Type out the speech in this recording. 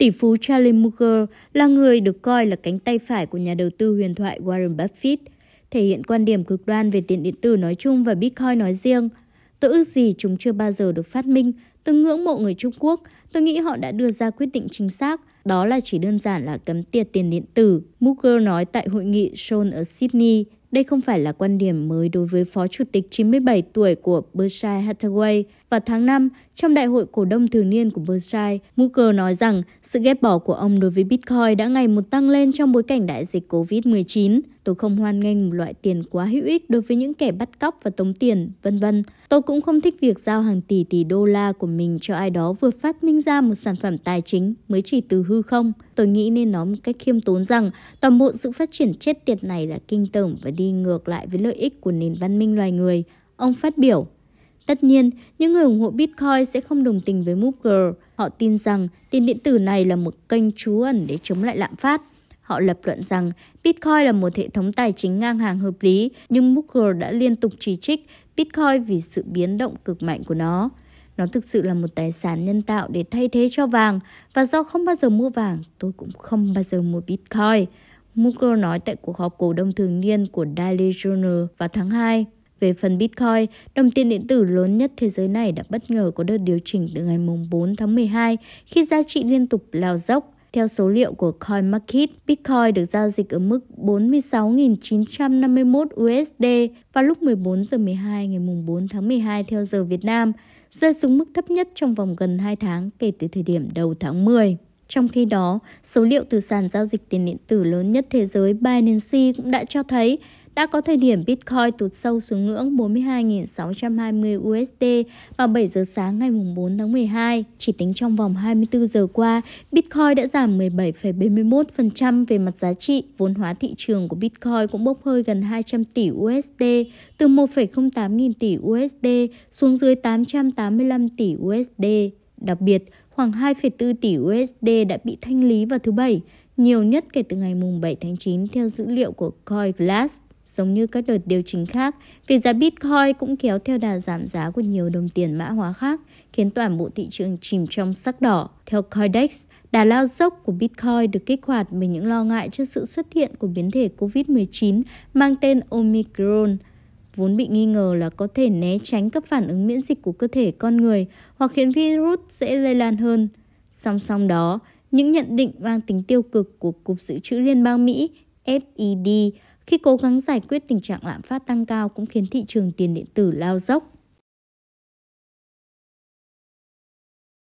Tỷ phú Charlie Munger là người được coi là cánh tay phải của nhà đầu tư huyền thoại Warren Buffett, thể hiện quan điểm cực đoan về tiền điện tử nói chung và Bitcoin nói riêng. Tôi ước gì chúng chưa bao giờ được phát minh, tôi ngưỡng mộ người Trung Quốc, tôi nghĩ họ đã đưa ra quyết định chính xác, đó là chỉ đơn giản là cấm tiệt tiền điện tử, Munger nói tại hội nghị Sean ở Sydney đây không phải là quan điểm mới đối với Phó Chủ tịch 97 tuổi của Berkshire Hathaway. Vào tháng 5, trong đại hội cổ đông thường niên của Berkshire, Munger nói rằng sự ghép bỏ của ông đối với Bitcoin đã ngày một tăng lên trong bối cảnh đại dịch COVID-19. Tôi không hoan nghênh một loại tiền quá hữu ích đối với những kẻ bắt cóc và tống tiền, vân vân. Tôi cũng không thích việc giao hàng tỷ tỷ đô la của mình cho ai đó vừa phát minh ra một sản phẩm tài chính mới chỉ từ hư không. Tôi nghĩ nên nói một cách khiêm tốn rằng toàn bộ sự phát triển chết tiệt này là kinh tởm và đi ngược lại với lợi ích của nền văn minh loài người. Ông phát biểu. Tất nhiên, những người ủng hộ Bitcoin sẽ không đồng tình với Munger. Họ tin rằng tiền điện tử này là một kênh trú ẩn để chống lại lạm phát. Họ lập luận rằng Bitcoin là một hệ thống tài chính ngang hàng hợp lý, nhưng Munger đã liên tục chỉ trích Bitcoin vì sự biến động cực mạnh của nó. Nó thực sự là một tài sản nhân tạo để thay thế cho vàng và do không bao giờ mua vàng, tôi cũng không bao giờ mua Bitcoin. Munger nói tại cuộc họp cổ đông thường niên của Daily Journal vào tháng 2. Về phần Bitcoin, đồng tiền điện tử lớn nhất thế giới này đã bất ngờ có đợt điều chỉnh từ ngày 4 tháng 12 khi giá trị liên tục lao dốc. Theo số liệu của CoinMarket, Bitcoin được giao dịch ở mức 46.951 USD vào lúc 14 giờ 12 ngày 4 tháng 12 theo giờ Việt Nam rơi xuống mức thấp nhất trong vòng gần 2 tháng kể từ thời điểm đầu tháng 10. Trong khi đó, số liệu từ sàn giao dịch tiền điện tử lớn nhất thế giới Binance cũng đã cho thấy đã có thời điểm Bitcoin tụt sâu xuống ngưỡng 42.620 USD vào 7 giờ sáng ngày 4 tháng 12. Chỉ tính trong vòng 24 giờ qua, Bitcoin đã giảm 17,71% về mặt giá trị. Vốn hóa thị trường của Bitcoin cũng bốc hơi gần 200 tỷ USD, từ 1,08 nghìn tỷ USD xuống dưới 885 tỷ USD. Đặc biệt, khoảng 2,4 tỷ USD đã bị thanh lý vào thứ Bảy, nhiều nhất kể từ ngày 7 tháng 9 theo dữ liệu của CoinGlass giống như các đợt điều chỉnh khác, việc giá Bitcoin cũng kéo theo đà giảm giá của nhiều đồng tiền mã hóa khác, khiến toàn bộ thị trường chìm trong sắc đỏ. Theo Coindex, đà lao dốc của Bitcoin được kích hoạt bởi những lo ngại trước sự xuất hiện của biến thể COVID-19 mang tên Omicron vốn bị nghi ngờ là có thể né tránh các phản ứng miễn dịch của cơ thể con người hoặc khiến virus dễ lây lan hơn. Song song đó, những nhận định mang tính tiêu cực của Cục Dự trữ Liên bang Mỹ, FED, khi cố gắng giải quyết tình trạng lạm phát tăng cao cũng khiến thị trường tiền điện tử lao dốc.